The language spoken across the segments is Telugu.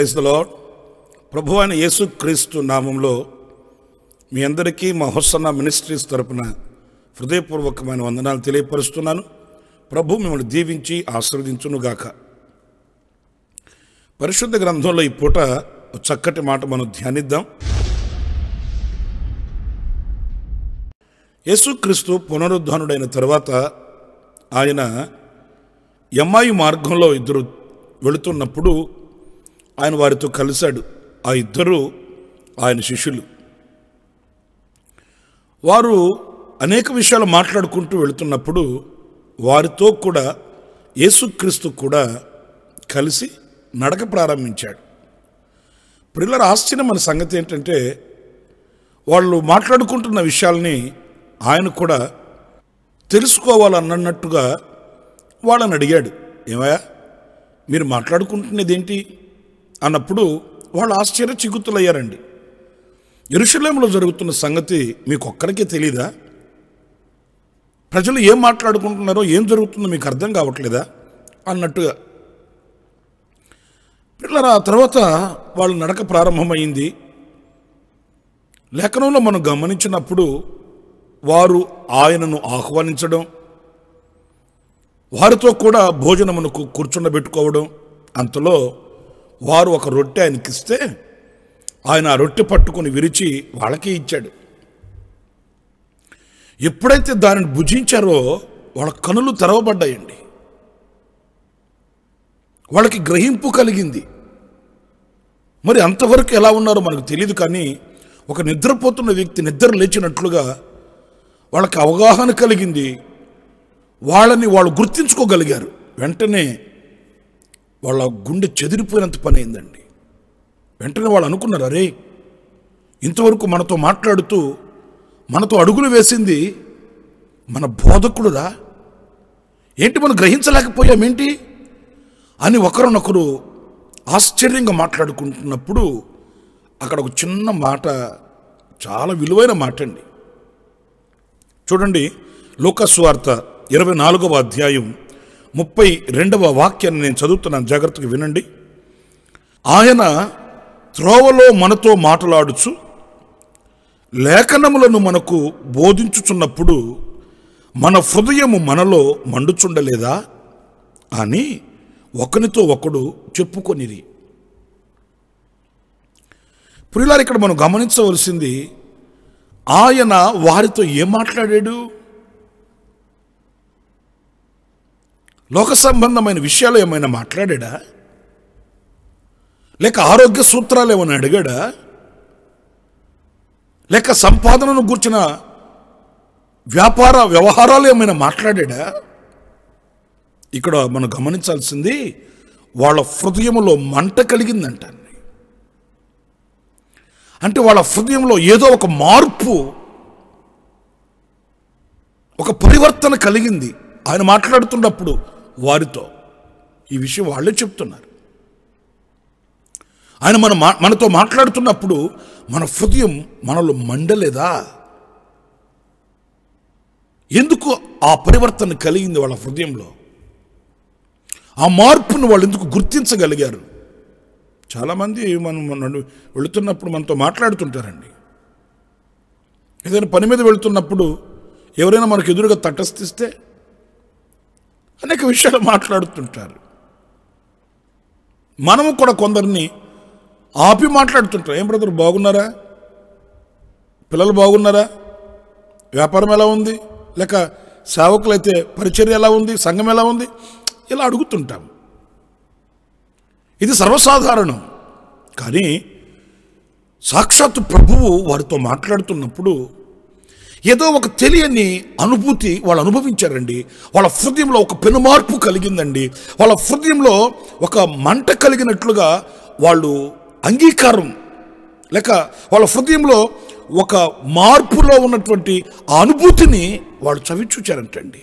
క్రైస్తలో ప్రభు అయిన క్రీస్తు నామంలో మీ అందరికీ మా హొస్సన్న మినిస్ట్రీస్ తరపున హృదయపూర్వకమైన వందనాలు తెలియపరుస్తున్నాను ప్రభు మిమ్మల్ని దీవించి ఆశీర్వదించునుగాక పరిశుద్ధ గ్రంథంలో ఈ పూట చక్కటి మాట మనం ధ్యానిద్దాం యేసుక్రీస్తు పునరుద్ధానుడైన తర్వాత ఆయన ఎమ్మాయి మార్గంలో ఇద్దరు వెళుతున్నప్పుడు ఆయన వారితో కలిశాడు ఆ ఇద్దరు ఆయన శిష్యులు వారు అనేక విషయాలు మాట్లాడుకుంటూ వెళుతున్నప్పుడు వారితో కూడా యేసుక్రీస్తు కూడా కలిసి నడక ప్రారంభించాడు ప్రిల్లర్ ఆశ్చర్యమైన సంగతి ఏంటంటే వాళ్ళు మాట్లాడుకుంటున్న విషయాల్ని ఆయన కూడా తెలుసుకోవాలన్నట్టుగా వాళ్ళని అడిగాడు ఏమయ్యా మీరు మాట్లాడుకుంటున్నది ఏంటి అన్నప్పుడు వాళ్ళు ఆశ్చర్య చిగుతులయ్యారండి ఎరుషలేంలో జరుగుతున్న సంగతి మీకు ఒక్కరికే తెలీదా ప్రజలు ఏం మాట్లాడుకుంటున్నారో ఏం జరుగుతుందో మీకు అర్థం కావట్లేదా అన్నట్టుగా ఆ తర్వాత వాళ్ళు నడక ప్రారంభమైంది లేఖనంలో మనం గమనించినప్పుడు వారు ఆయనను ఆహ్వానించడం వారితో కూడా భోజనమునకు కూర్చుండబెట్టుకోవడం అంతలో వారు ఒక రొట్టె ఆయనకిస్తే ఆయన ఆ రొట్టె పట్టుకుని విరిచి వాళ్ళకే ఇచ్చాడు ఎప్పుడైతే దానిని భుజించారో వాళ్ళ కనులు తెరవబడ్డాయండి వాళ్ళకి గ్రహింపు కలిగింది మరి అంతవరకు ఎలా ఉన్నారో మనకు తెలియదు కానీ ఒక నిద్రపోతున్న వ్యక్తి నిద్ర లేచినట్లుగా వాళ్ళకి అవగాహన కలిగింది వాళ్ళని వాళ్ళు గుర్తించుకోగలిగారు వెంటనే వాళ్ళ గుండె చెదిరిపోయినంత పని అయిందండి వెంటనే వాళ్ళు అనుకున్నారు అరే ఇంతవరకు మనతో మాట్లాడుతూ మనతో అడుగులు వేసింది మన బోధకుడురా ఏంటి మనం గ్రహించలేకపోయామేంటి అని ఒకరినొకరు ఆశ్చర్యంగా మాట్లాడుకుంటున్నప్పుడు అక్కడ ఒక చిన్న మాట చాలా విలువైన మాట అండి చూడండి లోకస్వార్త ఇరవై నాలుగవ అధ్యాయం ముప్పై రెండవ వాక్యాన్ని నేను చదువుతున్నాను జాగ్రత్తగా వినండి ఆయన త్రోవలో మనతో మాట్లాడుచు లేఖనములను మనకు బోధించుచున్నప్పుడు మన హృదయము మనలో మండుచుండలేదా అని ఒకనితో ఒకడు చెప్పుకొనిది ప్రియులారు ఇక్కడ మనం గమనించవలసింది ఆయన వారితో ఏం మాట్లాడాడు లోక సంబంధమైన విషయాలు ఏమైనా మాట్లాడా లేక ఆరోగ్య సూత్రాలు ఏమైనా అడిగాడా లేక సంపాదనను గుర్చిన వ్యాపార వ్యవహారాలు ఏమైనా మాట్లాడా ఇక్కడ మనం గమనించాల్సింది వాళ్ళ హృదయంలో మంట కలిగిందంట అంటే వాళ్ళ హృదయంలో ఏదో ఒక మార్పు ఒక పరివర్తన కలిగింది ఆయన మాట్లాడుతున్నప్పుడు వారితో ఈ విషయం వాళ్ళే చెప్తున్నారు ఆయన మన మనతో మాట్లాడుతున్నప్పుడు మన హృదయం మనలో మండలేదా ఎందుకు ఆ పరివర్తన కలిగింది వాళ్ళ హృదయంలో ఆ మార్పును వాళ్ళు ఎందుకు గుర్తించగలిగారు చాలామంది మనం వెళుతున్నప్పుడు మనతో మాట్లాడుతుంటారండి ఏదైనా పని మీద వెళుతున్నప్పుడు ఎవరైనా మనకు ఎదురుగా తటస్థిస్తే అనేక విషయాలు మాట్లాడుతుంటారు మనము కూడా కొందరిని ఆపి మాట్లాడుతుంటారు ఏం బ్రదర్ బాగున్నారా పిల్లలు బాగున్నారా వ్యాపారం ఎలా ఉంది లేక సేవకులైతే పరిచర్య ఎలా ఉంది సంఘం ఎలా ఉంది ఇలా అడుగుతుంటాం ఇది సర్వసాధారణం కానీ సాక్షాత్ ప్రభువు వారితో మాట్లాడుతున్నప్పుడు ఏదో ఒక తెలియని అనుభూతి వాళ్ళు అనుభవించారండి వాళ్ళ హృదయంలో ఒక పెనుమార్పు కలిగిందండి వాళ్ళ హృదయంలో ఒక మంట కలిగినట్లుగా వాళ్ళు అంగీకారం లేక వాళ్ళ హృదయంలో ఒక మార్పులో ఉన్నటువంటి ఆ అనుభూతిని వాళ్ళు చవిచూచారంటండి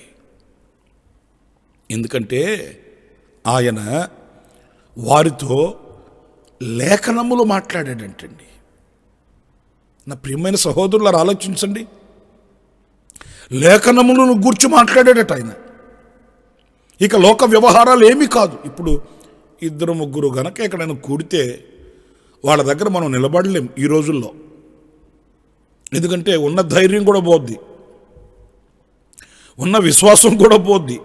ఎందుకంటే ఆయన వారితో లేఖనములు మాట్లాడాడంటండి నా ప్రియమైన సహోదరులారు ఆలోచించండి లేఖనములను గూర్చి మాట్లాడేటట్టు ఆయన ఇక లోక వ్యవహారాలు ఏమీ కాదు ఇప్పుడు ఇద్దరు ముగ్గురు గనక ఎక్కడైనా కూడితే వాళ్ళ దగ్గర మనం నిలబడలేం ఈ రోజుల్లో ఎందుకంటే ఉన్న ధైర్యం కూడా పోద్ది ఉన్న విశ్వాసం కూడా పోద్ది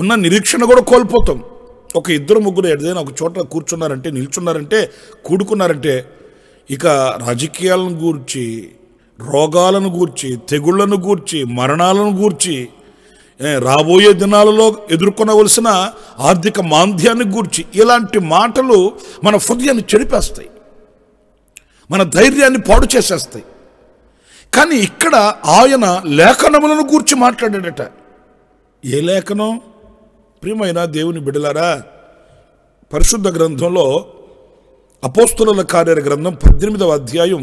ఉన్న నిరీక్షణ కూడా కోల్పోతాం ఒక ఇద్దరు ముగ్గురు ఏదైనా ఒక చోట కూర్చున్నారంటే నిల్చున్నారంటే కూడుకున్నారంటే ఇక రాజకీయాలను గూర్చి రోగాలను గూర్చి తెగుళ్లను గూర్చి మరణాలను గూర్చి రాబోయే దినాలలో ఎదుర్కొనవలసిన ఆర్థిక మాంద్యాన్ని గూర్చి ఇలాంటి మాటలు మన హృదయాన్ని చెడిపేస్తాయి మన ధైర్యాన్ని పాడు చేసేస్తాయి కానీ ఇక్కడ ఆయన లేఖనములను గూర్చి మాట్లాడాడట ఏ లేఖనం ప్రియమైన దేవుని బిడలారా పరిశుద్ధ గ్రంథంలో అపోస్తుల కార్యాల గ్రంథం పద్దెనిమిదవ అధ్యాయం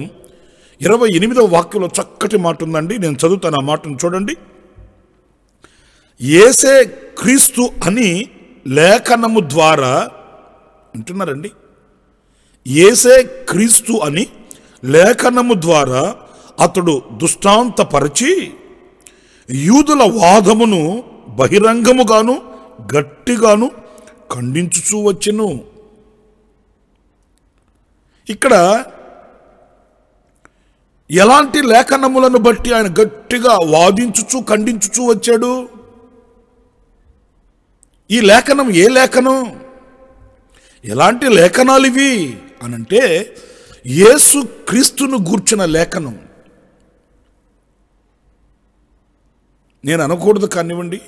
ఇరవై ఎనిమిదవ వాక్యంలో చక్కటి మాట ఉందండి నేను చదువుతాను ఆ మాటను చూడండి ఏసే క్రీస్తు అని లేఖనము ద్వారా అంటున్నారండి ఏసే క్రీస్తు అని లేఖనము ద్వారా అతడు దుష్టాంతపరచి యూదుల వాదమును బహిరంగముగాను గట్టిగాను ఖండించుచూ వచ్చెను ఇక్కడ ఎలాంటి లేఖనములను బట్టి ఆయన గట్టిగా వాదించుచు ఖండించుచు వచ్చాడు ఈ లేఖనం ఏ లేఖనం ఎలాంటి లేఖనాలు ఇవి అనంటే యేసు క్రీస్తును గూర్చిన లేఖనం నేను అనకూడదు కానివ్వండి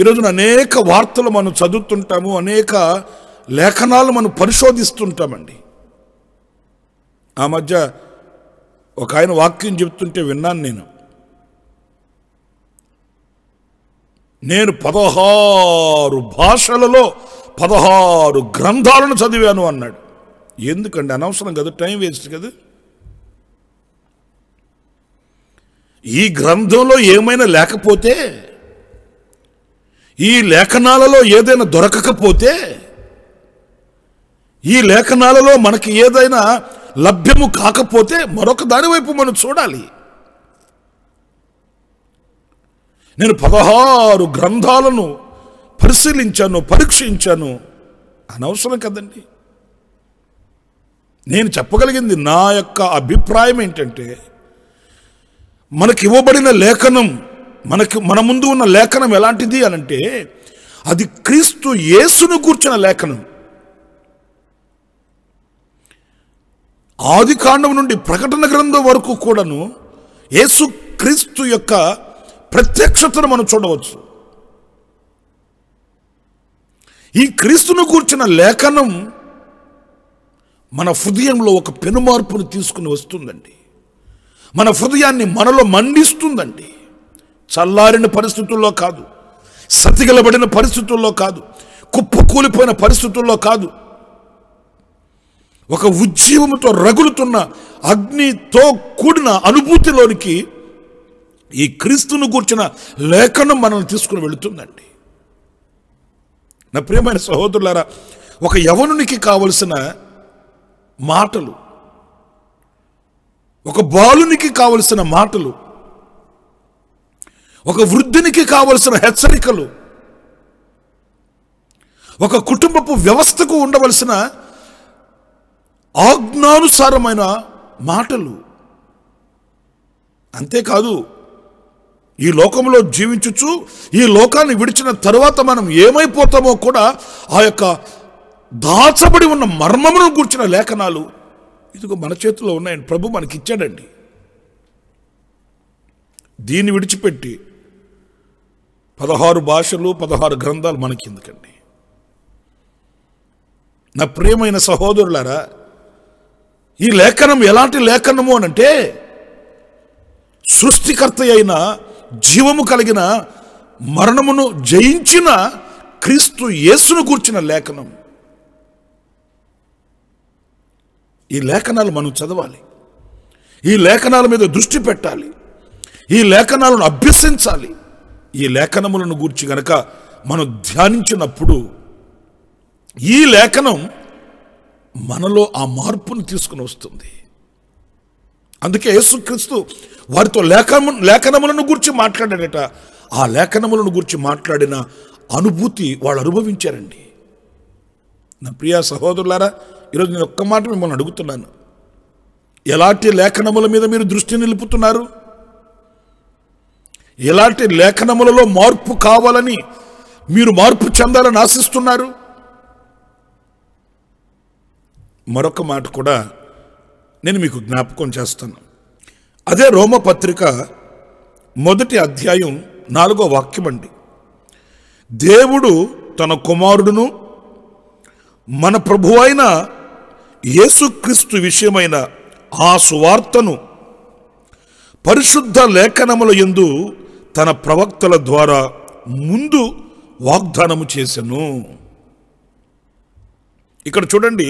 ఈరోజున అనేక వార్తలు మనం చదువుతుంటాము అనేక లేఖనాలు మనం పరిశోధిస్తుంటామండి ఆ మధ్య ఒక ఆయన వాక్యం చెప్తుంటే విన్నాను నేను నేను పదహారు భాషలలో పదహారు గ్రంథాలను చదివాను అన్నాడు ఎందుకండి అనవసరం కదా టైం వేస్ట్ కదా ఈ గ్రంథంలో ఏమైనా లేకపోతే ఈ లేఖనాలలో ఏదైనా దొరకకపోతే ఈ లేఖనాలలో మనకి ఏదైనా లభ్యము కాకపోతే మరొక దానివైపు మనం చూడాలి నేను పదహారు గ్రంథాలను పరిశీలించాను పరీక్షించాను అనవసరం కదండి నేను చెప్పగలిగింది నా యొక్క అభిప్రాయం ఏంటంటే మనకి ఇవ్వబడిన లేఖనం మనకి మన ముందు ఉన్న లేఖనం ఎలాంటిది అనంటే అది క్రీస్తు యేసును కూర్చున్న లేఖనం ఆది కాండం నుండి ప్రకటన గ్రంథం వరకు కూడాను యేసు క్రీస్తు యొక్క ప్రత్యక్షతను మనం చూడవచ్చు ఈ క్రీస్తును కూర్చిన లేఖనం మన హృదయంలో ఒక పెనుమార్పును తీసుకుని వస్తుందండి మన హృదయాన్ని మనలో మండిస్తుందండి చల్లారిన పరిస్థితుల్లో కాదు సతిగలబడిన పరిస్థితుల్లో కాదు కుప్పకూలిపోయిన పరిస్థితుల్లో కాదు ఒక ఉజ్జీవముతో రగులుతున్న అగ్నితో కూడిన అనుభూతిలోనికి ఈ క్రీస్తును కూర్చిన లేఖనం మనల్ని తీసుకుని వెళుతుందండి నా ప్రియమైన సహోదరులారా ఒక యవనునికి కావలసిన మాటలు ఒక బాలునికి కావలసిన మాటలు ఒక వృద్ధునికి కావలసిన హెచ్చరికలు ఒక కుటుంబపు వ్యవస్థకు ఉండవలసిన ఆజ్ఞానుసారమైన మాటలు అంతేకాదు ఈ లోకంలో జీవించుచు ఈ లోకాన్ని విడిచిన తర్వాత మనం ఏమైపోతామో కూడా ఆ యొక్క దాచబడి ఉన్న మర్మమును కూర్చిన లేఖనాలు ఇదిగో మన చేతిలో ఉన్నాయని ప్రభు మనకి ఇచ్చాడండి దీన్ని విడిచిపెట్టి పదహారు భాషలు పదహారు గ్రంథాలు మనకి ఎందుకండి నా ప్రియమైన సహోదరులారా ఈ లేఖనం ఎలాంటి లేఖనము అనంటే సృష్టికర్త అయిన జీవము కలిగిన మరణమును జయించిన క్రీస్తు యేసును కూర్చిన లేఖనం ఈ లేఖనాలు మనం చదవాలి ఈ లేఖనాల మీద దృష్టి పెట్టాలి ఈ లేఖనాలను అభ్యసించాలి ఈ లేఖనములను గూర్చి గనక మనం ధ్యానించినప్పుడు ఈ లేఖనం మనలో ఆ మార్పును తీసుకుని వస్తుంది అందుకే యేసుక్రీస్తు వారితో లేఖము లేఖనములను గురించి మాట్లాడాడట ఆ లేఖనములను గురించి మాట్లాడిన అనుభూతి వాళ్ళు అనుభవించారండి నా ప్రియ సహోదరులారా ఈరోజు నేను ఒక్క మాట మిమ్మల్ని అడుగుతున్నాను ఎలాంటి లేఖనముల మీద మీరు దృష్టి నిలుపుతున్నారు ఎలాంటి లేఖనములలో మార్పు కావాలని మీరు మార్పు చెందాలని ఆశిస్తున్నారు మరొక మాట కూడా నేను మీకు జ్ఞాపకం చేస్తాను అదే రోమపత్రిక మొదటి అధ్యాయం నాలుగో వాక్యం అండి దేవుడు తన కుమారుడును మన ప్రభు అయిన యేసుక్రీస్తు విషయమైన ఆ సువార్తను పరిశుద్ధ లేఖనముల ఎందు తన ప్రవక్తల ద్వారా ముందు వాగ్దానము చేశాను ఇక్కడ చూడండి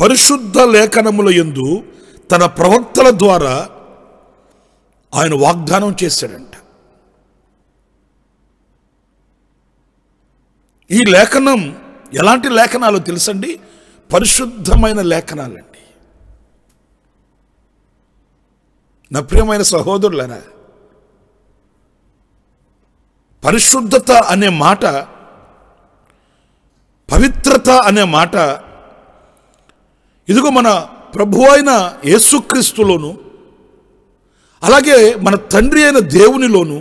పరిశుద్ధ లేఖనముల ఎందు తన ప్రవక్తల ద్వారా ఆయన వాగ్దానం చేశాడంట ఈ లేఖనం ఎలాంటి లేఖనాలు తెలుసండి పరిశుద్ధమైన లేఖనాలండి నా ప్రియమైన సహోదరులనా పరిశుద్ధత అనే మాట పవిత్రత అనే మాట ఇదిగో మన ప్రభు అయిన యేసుక్రీస్తులోను అలాగే మన తండ్రి అయిన దేవునిలోను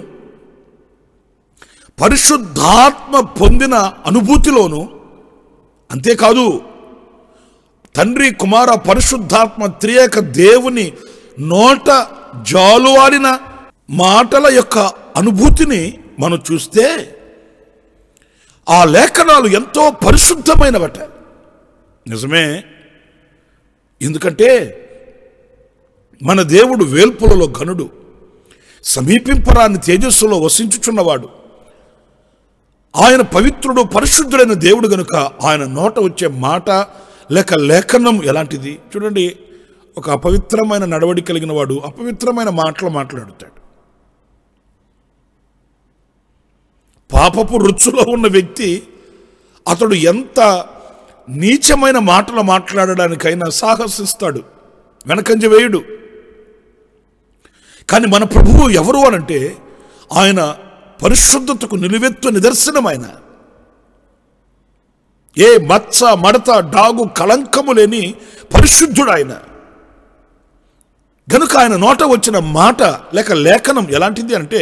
పరిశుద్ధాత్మ పొందిన అనుభూతిలోను అంతేకాదు తండ్రి కుమార పరిశుద్ధాత్మ త్రియేక దేవుని నోట జాలువాడిన మాటల యొక్క అనుభూతిని మనం చూస్తే ఆ లేఖనాలు ఎంతో పరిశుద్ధమైనవట నిజమే ఎందుకంటే మన దేవుడు వేల్పులలో ఘనుడు సమీపింపరాని తేజస్సులో వసించుచున్నవాడు ఆయన పవిత్రుడు పరిశుద్ధుడైన దేవుడు గనుక ఆయన నోట వచ్చే మాట లేక లేఖనం ఎలాంటిది చూడండి ఒక అపవిత్రమైన నడవడి కలిగిన వాడు అపవిత్రమైన మాటలు మాట్లాడుతాడు పాపపు రుచులో ఉన్న వ్యక్తి అతడు ఎంత నీచమైన మాటలు మాట్లాడడానికైనా సాహసిస్తాడు వెనకంజ వేయుడు కానీ మన ప్రభువు ఎవరు అనంటే ఆయన పరిశుద్ధతకు నిలువెత్తు నిదర్శనం ఆయన ఏ మచ్చ మడత డాగు కళంకము లేని పరిశుద్ధుడు ఆయన గనుక ఆయన నోట వచ్చిన మాట లేక లేఖనం ఎలాంటిది అంటే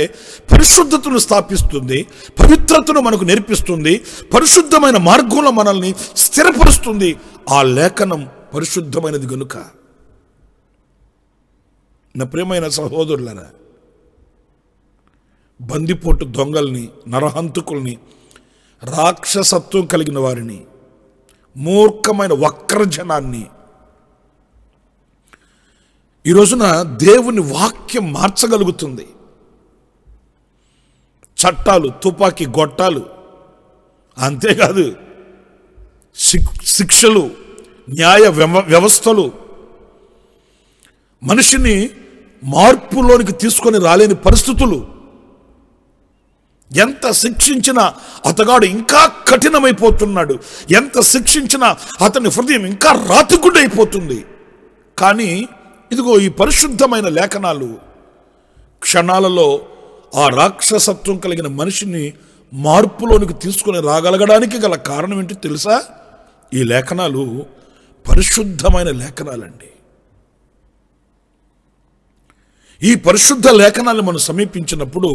పరిశుద్ధతను స్థాపిస్తుంది పవిత్రతను మనకు నేర్పిస్తుంది పరిశుద్ధమైన మార్గంలో మనల్ని స్థిరపరుస్తుంది ఆ లేఖనం పరిశుద్ధమైనది గనుక నా ప్రియమైన సహోదరులరా బందిపోటు దొంగల్ని నరహంతుకుల్ని రాక్షసత్వం కలిగిన వారిని మూర్ఖమైన వక్రజనాన్ని ఈ రోజున దేవుని వాక్యం మార్చగలుగుతుంది చట్టాలు తుపాకీ గొట్టాలు అంతేకాదు శిక్షలు న్యాయ వ్యవస్థలు మనిషిని మార్పులోనికి తీసుకొని రాలేని పరిస్థితులు ఎంత శిక్షించినా అతగాడు ఇంకా కఠినమైపోతున్నాడు ఎంత శిక్షించినా అతని హృదయం ఇంకా రాతికుడైపోతుంది కానీ ఇదిగో ఈ పరిశుద్ధమైన లేఖనాలు క్షణాలలో ఆ రాక్షసత్వం కలిగిన మనిషిని మార్పులోనికి తీసుకుని రాగలగడానికి గల కారణం ఏంటి తెలుసా ఈ లేఖనాలు పరిశుద్ధమైన లేఖనాలండి ఈ పరిశుద్ధ లేఖనాలను మనం సమీపించినప్పుడు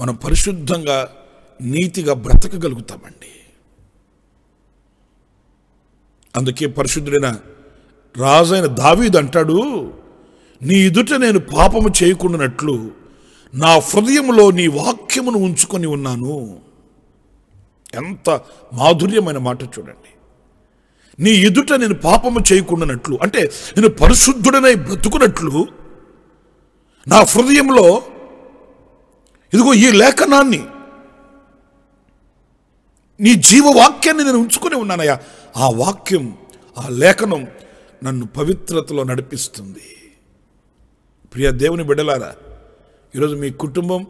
మనం పరిశుద్ధంగా నీతిగా బ్రతకగలుగుతామండి అందుకే పరిశుద్ధుడైన రాజైన దావీద్ అంటాడు నీ ఎదుట నేను పాపము చేయకుండానట్లు నా హృదయంలో నీ వాక్యమును ఉంచుకొని ఉన్నాను ఎంత మాధుర్యమైన మాట చూడండి నీ ఎదుట నేను పాపము చేయకుండానట్లు అంటే నేను పరిశుద్ధుడనై బ్రతుకున్నట్లు నా హృదయంలో ఇదిగో ఈ లేఖనాన్ని నీ జీవవాక్యాన్ని నేను ఉంచుకొని ఉన్నానయ్యా ఆ వాక్యం ఆ లేఖనం నన్ను పవిత్రతలో నడిపిస్తుంది ప్రియ దేవుని బిడ్డలారా ఈరోజు మీ కుటుంబం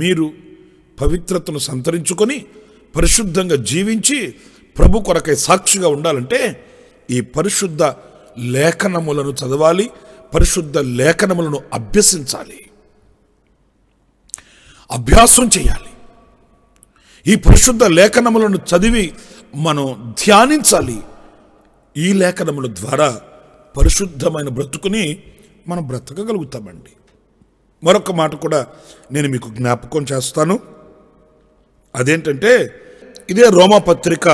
మీరు పవిత్రతను సంతరించుకొని పరిశుద్ధంగా జీవించి ప్రభు కొరకై సాక్షిగా ఉండాలంటే ఈ పరిశుద్ధ లేఖనములను చదవాలి పరిశుద్ధ లేఖనములను అభ్యసించాలి అభ్యాసం చేయాలి ఈ పరిశుద్ధ లేఖనములను చదివి మనం ధ్యానించాలి ఈ లేఖనముల ద్వారా పరిశుద్ధమైన బ్రతుకుని మనం బ్రతకగలుగుతామండి మరొక మాట కూడా నేను మీకు జ్ఞాపకం చేస్తాను అదేంటంటే ఇదే రోమపత్రిక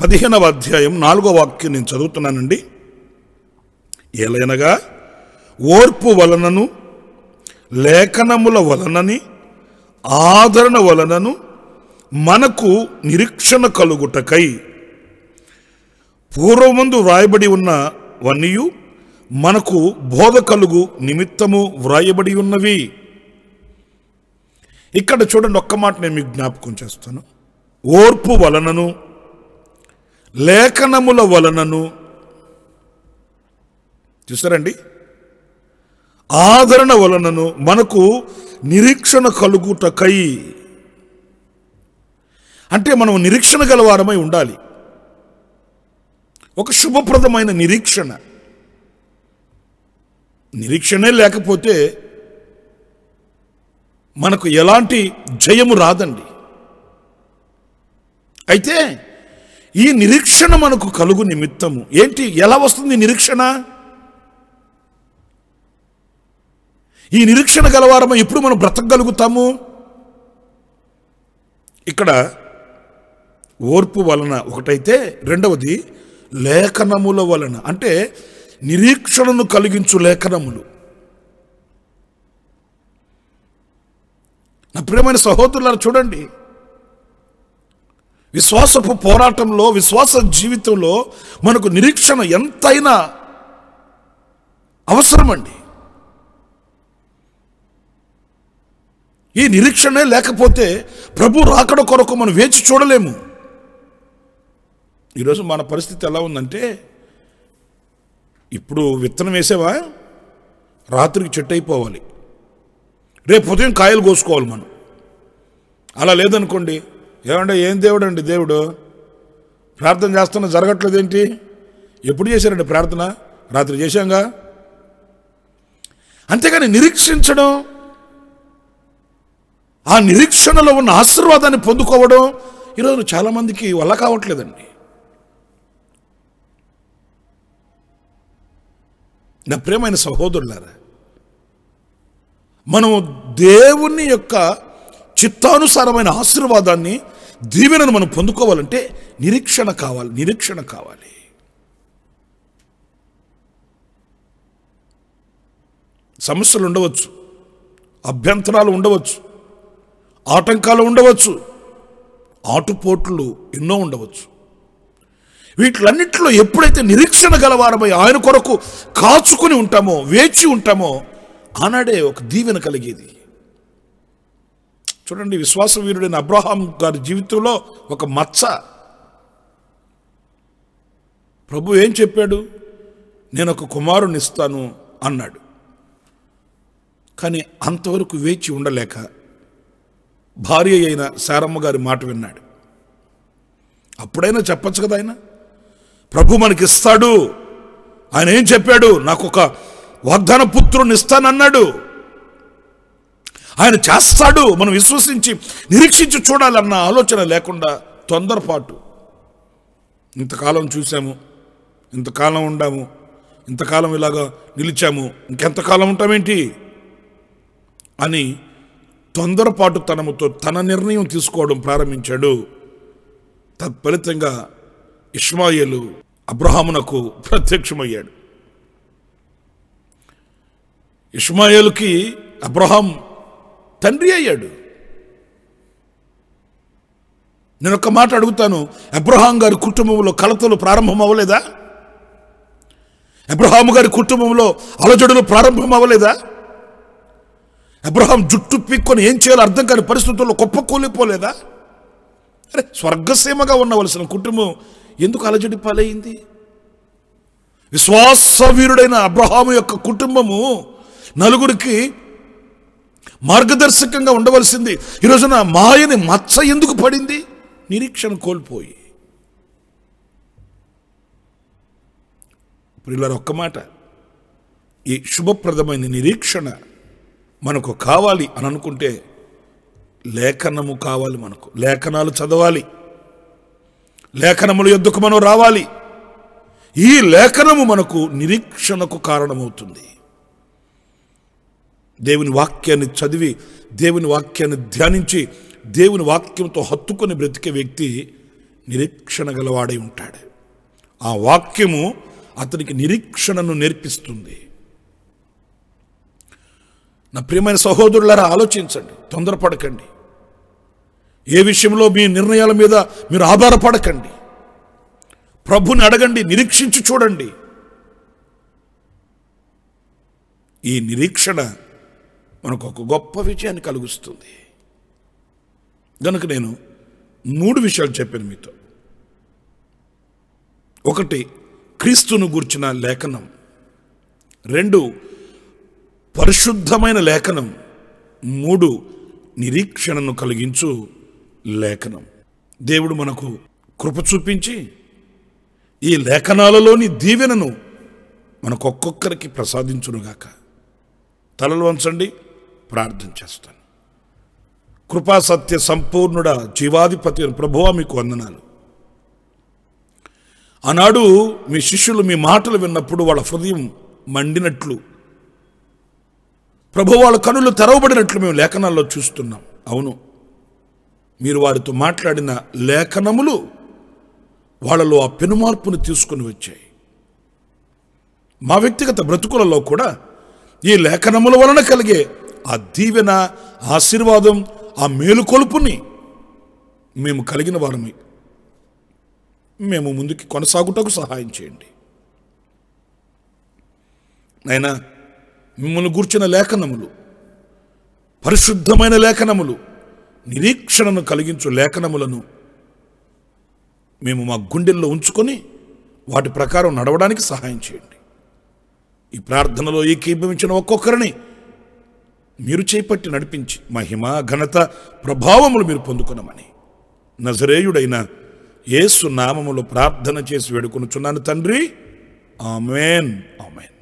పదిహేనవ అధ్యాయం నాలుగో వాక్యం నేను చదువుతున్నానండి ఏలైనగా ఓర్పు వలనను లేఖనముల వలనని ఆదరణ వలనను మనకు నిరీక్షణ కలుగుటకై పూర్వముందు వ్రాయబడి ఉన్నవన్నీయు మనకు బోధ కలుగు నిమిత్తము వ్రాయబడి ఉన్నవి ఇక్కడ చూడండి ఒక్క మాట నేను మీకు జ్ఞాపకం చేస్తాను ఓర్పు వలనను లేఖనముల వలనను చూసారండి ఆదరణ వలనను మనకు నిరీక్షణ కలుగుటకై అంటే మనం నిరీక్షణ గలవారమై ఉండాలి ఒక శుభప్రదమైన నిరీక్షణ నిరీక్షణే లేకపోతే మనకు ఎలాంటి జయము రాదండి అయితే ఈ నిరీక్షణ మనకు కలుగు నిమిత్తము ఏంటి ఎలా వస్తుంది నిరీక్షణ ఈ నిరీక్షణ గలవారము ఎప్పుడు మనం బ్రతకగలుగుతాము ఇక్కడ ఓర్పు వలన ఒకటైతే రెండవది లేఖనముల వలన అంటే నిరీక్షణను కలిగించు లేఖనములు నా ప్రియమైన సహోదరులను చూడండి విశ్వాసపు పోరాటంలో విశ్వాస జీవితంలో మనకు నిరీక్షణ ఎంతైనా అవసరమండి ఈ నిరీక్షణే లేకపోతే ప్రభు రాకడ కొరకు మనం వేచి చూడలేము ఈరోజు మన పరిస్థితి ఎలా ఉందంటే ఇప్పుడు విత్తనం వేసేవా రాత్రికి చెట్టు అయిపోవాలి రేపు ఉదయం కాయలు కోసుకోవాలి మనం అలా లేదనుకోండి ఏమంటే ఏం దేవుడు అండి దేవుడు ప్రార్థన చేస్తున్నా జరగట్లేదు ఏంటి ఎప్పుడు చేశారండి ప్రార్థన రాత్రి చేశాంగా అంతేగాని నిరీక్షించడం ఆ నిరీక్షణలో ఉన్న ఆశీర్వాదాన్ని పొందుకోవడం ఈరోజు చాలామందికి వల్ల కావట్లేదండి నా ప్రేమైన సహోదరులారా మనం దేవుని యొక్క చిత్తానుసారమైన ఆశీర్వాదాన్ని దీవెనను మనం పొందుకోవాలంటే నిరీక్షణ కావాలి నిరీక్షణ కావాలి సమస్యలు ఉండవచ్చు అభ్యంతరాలు ఉండవచ్చు ఆటంకాలు ఉండవచ్చు ఆటుపోట్లు ఎన్నో ఉండవచ్చు వీటిలన్నింటిలో ఎప్పుడైతే నిరీక్షణ గలవారమై ఆయన కొరకు కాచుకుని ఉంటామో వేచి ఉంటామో ఆనాడే ఒక దీవెన కలిగేది చూడండి విశ్వాస వీరుడైన అబ్రహాం గారి జీవితంలో ఒక మచ్చ ప్రభు ఏం చెప్పాడు నేను ఒక కుమారుని ఇస్తాను అన్నాడు కానీ అంతవరకు వేచి ఉండలేక భార్య అయిన శారమ్మ గారి మాట విన్నాడు అప్పుడైనా చెప్పచ్చు కదా ఆయన ప్రభు మనకి ఇస్తాడు ఆయన ఏం చెప్పాడు నాకు ఒక వాగ్దాన పుత్రుని ఇస్తానన్నాడు ఆయన చేస్తాడు మనం విశ్వసించి నిరీక్షించి చూడాలన్న ఆలోచన లేకుండా తొందరపాటు ఇంతకాలం చూసాము ఇంతకాలం ఉండాము ఇంతకాలం ఇలాగా నిలిచాము ఇంకెంతకాలం ఉంటామేంటి అని తొందరపాటు తనముతో తన నిర్ణయం తీసుకోవడం ప్రారంభించాడు తత్ఫలితంగా ఇష్మాయేలు అబ్రహామునకు ప్రత్యక్షమయ్యాడు ఇష్మాయేలుకి అబ్రహాం తండ్రి అయ్యాడు నేను ఒక మాట అడుగుతాను అబ్రహాం గారి కుటుంబంలో కలతలు ప్రారంభం అవ్వలేదా అబ్రహాం గారి కుటుంబంలో అలజడులు ప్రారంభం అవ్వలేదా అబ్రహాం జుట్టు పీక్కొని ఏం చేయాలో అర్థం కాని పరిస్థితుల్లో కుప్పకూలిపోలేదా అరే స్వర్గసీమగా ఉండవలసిన కుటుంబం ఎందుకు అలజడి పాలైంది విశ్వాసవీరుడైన అబ్రహాము యొక్క కుటుంబము నలుగురికి మార్గదర్శకంగా ఉండవలసింది నా మాయని మచ్చ ఎందుకు పడింది నిరీక్షణ కోల్పోయి ఇప్పుడు ఒక్క మాట ఈ శుభప్రదమైన నిరీక్షణ మనకు కావాలి అని అనుకుంటే లేఖనము కావాలి మనకు లేఖనాలు చదవాలి లేఖనముల ఎందుకు మనం రావాలి ఈ లేఖనము మనకు నిరీక్షణకు కారణమవుతుంది దేవుని వాక్యాన్ని చదివి దేవుని వాక్యాన్ని ధ్యానించి దేవుని వాక్యంతో హత్తుకొని బ్రతికే వ్యక్తి నిరీక్షణ గలవాడై ఉంటాడు ఆ వాక్యము అతనికి నిరీక్షణను నేర్పిస్తుంది నా ప్రియమైన సహోదరులారా ఆలోచించండి తొందరపడకండి ఏ విషయంలో మీ నిర్ణయాల మీద మీరు ఆధారపడకండి ప్రభుని అడగండి నిరీక్షించి చూడండి ఈ నిరీక్షణ మనకు ఒక గొప్ప విజయాన్ని కలుగుస్తుంది కనుక నేను మూడు విషయాలు చెప్పాను మీతో ఒకటి క్రీస్తును గూర్చిన లేఖనం రెండు పరిశుద్ధమైన లేఖనం మూడు నిరీక్షణను కలిగించు లేఖనం దేవుడు మనకు కృప చూపించి ఈ లేఖనాలలోని దీవెనను మనకు ఒక్కొక్కరికి ప్రసాదించునుగాక తలలు వంచండి ప్రార్థన చేస్తాను కృపా సత్య సంపూర్ణుడ జీవాధిపతి ప్రభువా మీకు వందనాలు ఆనాడు మీ శిష్యులు మీ మాటలు విన్నప్పుడు వాళ్ళ హృదయం మండినట్లు ప్రభు వాళ్ళ కనులు తెరవబడినట్లు మేము లేఖనాల్లో చూస్తున్నాం అవును మీరు వారితో మాట్లాడిన లేఖనములు వాళ్ళలో ఆ పెనుమార్పును తీసుకుని వచ్చాయి మా వ్యక్తిగత బ్రతుకులలో కూడా ఈ లేఖనముల వలన కలిగే ఆ దీవెన ఆశీర్వాదం ఆ మేలుకొలుపుని మేము కలిగిన వారమే మేము ముందుకి కొనసాగుటకు సహాయం చేయండి నైనా మిమ్మల్ని గూర్చిన లేఖనములు పరిశుద్ధమైన లేఖనములు నిరీక్షణను కలిగించు లేఖనములను మేము మా గుండెల్లో ఉంచుకొని వాటి ప్రకారం నడవడానికి సహాయం చేయండి ఈ ప్రార్థనలో ఏకీభవించిన ఒక్కొక్కరిని మీరు చేపట్టి నడిపించి మహిమ ఘనత ప్రభావములు మీరు పొందుకున్నామని నజరేయుడైన యేసు నామములు ప్రార్థన చేసి వేడుకొనుచున్నాను తండ్రి ఆమెన్ ఆమెన్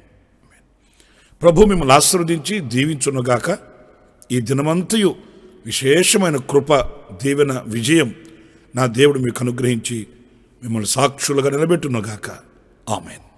ప్రభు మిమ్మల్ని ఆశీర్వదించి దీవించునుగాక ఈ దినమంతయు విశేషమైన కృప దీవెన విజయం నా దేవుడు మీకు అనుగ్రహించి మిమ్మల్ని సాక్షులుగా నిలబెట్టునుగాక ఆమెను